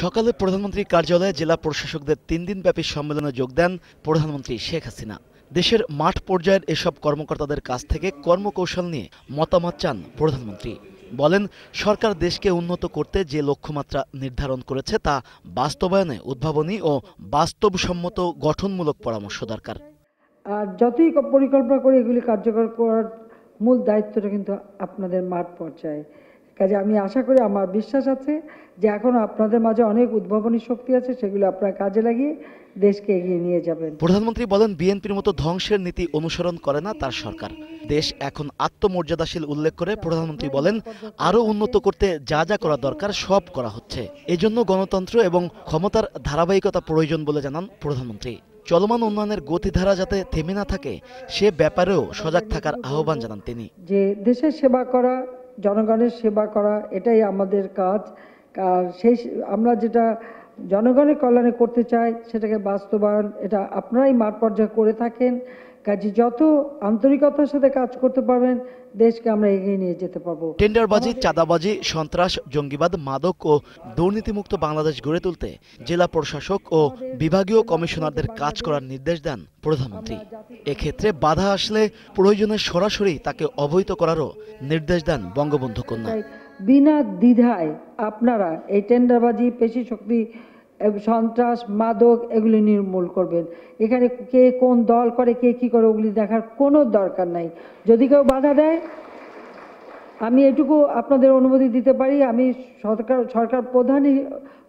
সকালে প্রধানমন্ত্রী কার্যালয়ে জেলা প্রশাসকদের তিন দিন ব্যাপী সম্মেলনে যোগ দেন প্রধানমন্ত্রী শেখ হাসিনা দেশের মাঠ পর্যায়ের এসব কর্মকর্তাদের কাছ থেকে কর্মকৌশল নিয়ে মতামত চান প্রধানমন্ত্রী বলেন সরকার দেশকে উন্নত করতে যে লক্ষ্যমাত্রা নির্ধারণ করেছে তা বাস্তবায়নে উদ্ভাবনী ও বাস্তবসম্মত গঠনমূলক পরামর্শ দরকার আর যতই পরিকল্পনা করে এগুলি কার্যকর করার মূল দায়িত্বটা কিন্তু আপনাদের মাঠ পর্যায়ে কাজে আমি আশা করি আমার বিশ্বাস আছে যে এখন আপনাদের মাঝে অনেক উদ্ভাবনী শক্তি আছে সেগুলো আপনারা কাজে লাগিয়ে দেশকে এগিয়ে নিয়ে যাবেন প্রধানমন্ত্রী বলেন বিএনপির মতো ধ্বংসের নীতি অনুসরণ করে না তার সরকার দেশ এখন আত্মমর্যাদাশীল উল্লেখ করে প্রধানমন্ত্রী বলেন আরও উন্নত করতে যা যা করা দরকার সব করা হচ্ছে এজন্য গণতন্ত্র এবং ক্ষমতার ধারাবাহিকতা প্রয়োজন বলে জানান প্রধানমন্ত্রী চলমান উন্নয়নের গতিধারা যাতে থেমে না থাকে সে ব্যাপারেও সজাগ থাকার আহ্বান জানান তিনি যে দেশের সেবা করা জনগণের সেবা করা এটাই আমাদের কাজ আর সেই আমরা যেটা জনগণের কল্যাণে করতে চাই সেটাকে বাস্তবায়ন এটা আপনারাই মাঠ পর্যায়ে করে থাকেন কাজে যত আন্তরিকতার সাথে কাজ করতে পারবেন দেশকে আমরা এগিয়ে নিয়ে যেতে পারবো টেন্ডারবাজি চাঁদাবাজি সন্ত্রাস জঙ্গিবাদ মাদক ও দুর্নীতিমুক্ত বাংলাদেশ গড়ে তুলতে জেলা প্রশাসক ও বিভাগীয় কমিশনারদের কাজ করার নির্দেশ দেন প্রধানমন্ত্রী এক্ষেত্রে বাধা আসলে প্রয়োজনে সরাসরি তাকে অবহিত করারও নির্দেশ দেন বঙ্গবন্ধু কন্যা বিনা দ্বিধায় আপনারা এই টেন্ডারবাজি পেশি শক্তি সন্ত্রাস মাদক এগুলি নির্মূল করবেন এখানে কে কোন দল করে কে কী করে ওগুলি দেখার কোনো দরকার নাই যদি কেউ বাধা দেয় আমি এটুকু আপনাদের অনুমতি দিতে পারি আমি সরকার সরকার প্রধানই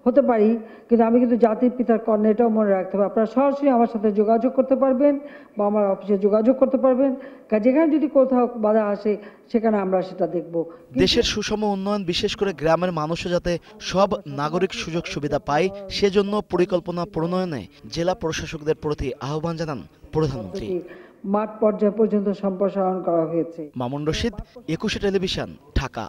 হতে পারি কিন্তু আমি কিন্তু জাতির পিতার কর্ণে এটাও মনে রাখতে হবে আপনারা সরাসরি আমার সাথে যোগাযোগ করতে পারবেন বা আমার অফিসে যোগাযোগ করতে পারবেন যেখানে যদি কোথাও বাধা আসে সেখানে আমরা সেটা দেখব দেশের সুষম উন্নয়ন বিশেষ করে গ্রামের মানুষও যাতে সব নাগরিক সুযোগ সুবিধা পায় সেজন্য পরিকল্পনা প্রণয়নে জেলা প্রশাসকদের প্রতি আহ্বান জানান প্রধানমন্ত্রী মাঠ পর্যায় পর্যন্ত সম্প্রসারণ করা হয়েছে মামুন রশিদ একুশে টেলিভিশন ঢাকা